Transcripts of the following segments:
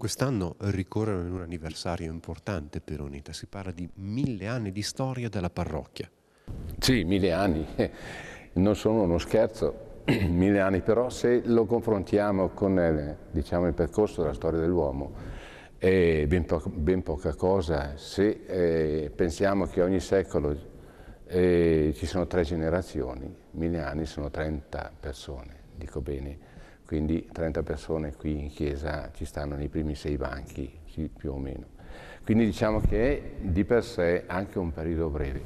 Quest'anno ricorrono in un anniversario importante per Unita, si parla di mille anni di storia della parrocchia. Sì, mille anni, eh, non sono uno scherzo, mille anni, però se lo confrontiamo con eh, diciamo, il percorso della storia dell'uomo è ben, po ben, poca cosa. Se eh, pensiamo che ogni secolo eh, ci sono tre generazioni, mille anni sono 30 persone, dico bene, quindi 30 persone qui in chiesa ci stanno nei primi sei banchi, più o meno. Quindi diciamo che è di per sé anche un periodo breve.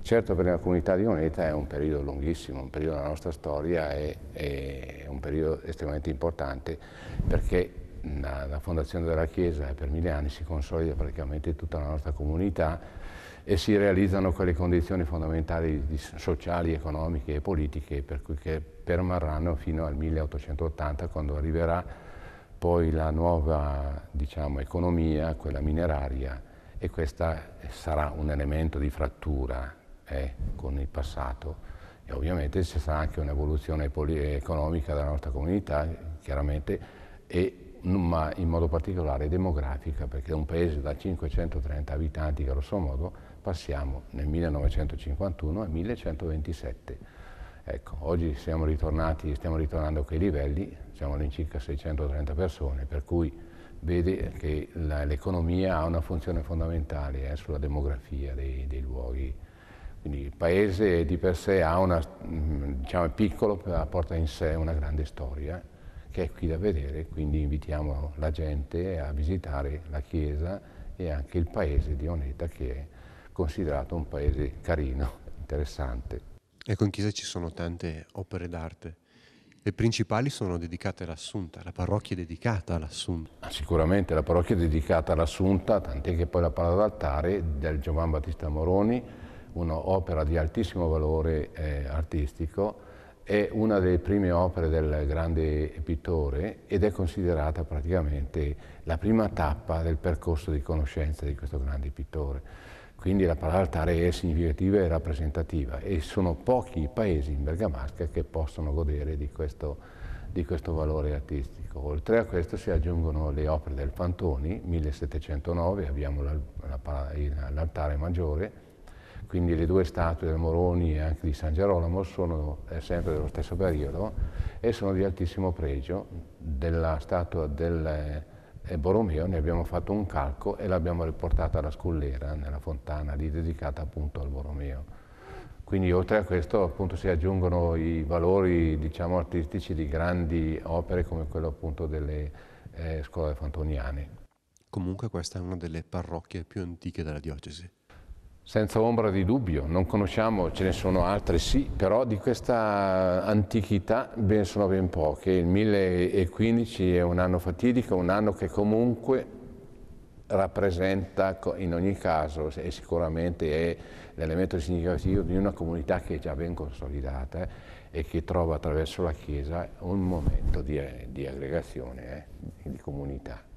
Certo per la comunità di Moneta è un periodo lunghissimo, un periodo della nostra storia, è, è un periodo estremamente importante perché la, la fondazione della Chiesa per mille anni si consolida praticamente tutta la nostra comunità e si realizzano quelle condizioni fondamentali di, sociali, economiche e politiche per cui che permarranno fino al 1880 quando arriverà poi la nuova diciamo, economia, quella mineraria e questo sarà un elemento di frattura eh, con il passato e ovviamente ci sarà anche un'evoluzione economica della nostra comunità chiaramente e ma in modo particolare demografica, perché un paese da 530 abitanti, grosso modo, passiamo nel 1951 a 1127. Ecco, oggi siamo ritornati, stiamo ritornando a quei livelli, siamo all'incirca 630 persone, per cui vede che l'economia ha una funzione fondamentale eh, sulla demografia dei, dei, luoghi. Quindi il paese di per sé una, diciamo, è piccolo, ma porta in sé una grande storia che è qui da vedere, quindi invitiamo la gente a visitare la chiesa e anche il paese di Oneta che è considerato un paese carino, interessante. Ecco, in chiesa ci sono tante opere d'arte. Le principali sono dedicate all'Assunta, la parrocchia è dedicata all'Assunta. Ah, sicuramente la parrocchia è dedicata all'Assunta, tant'è che poi la parola d'altare del Giovan Battista Moroni, un'opera di altissimo valore eh, artistico, è una delle prime opere del grande pittore ed è considerata praticamente la prima tappa del percorso di conoscenza di questo grande pittore. Quindi la parola altare è significativa e rappresentativa e sono pochi i paesi in Bergamasca che possono godere di questo, di questo valore artistico. Oltre a questo si aggiungono le opere del Fantoni, 1709, abbiamo l'altare maggiore, quindi le due statue del Moroni e anche di San Gerolamo sono sempre dello stesso periodo e sono di altissimo pregio. Della statua del eh, Borromeo ne abbiamo fatto un calco e l'abbiamo riportata alla scullera, nella fontana lì dedicata appunto al Borromeo. Quindi oltre a questo appunto, si aggiungono i valori diciamo, artistici di grandi opere come quello appunto delle eh, scuole fantoniane. Comunque questa è una delle parrocchie più antiche della diocesi. Senza ombra di dubbio, non conosciamo, ce ne sono altre sì, però di questa antichità ben sono ben poche. Il 1015 è un anno fatidico, un anno che comunque rappresenta in ogni caso e sicuramente è l'elemento significativo di una comunità che è già ben consolidata eh, e che trova attraverso la Chiesa un momento di, eh, di aggregazione, eh, di comunità.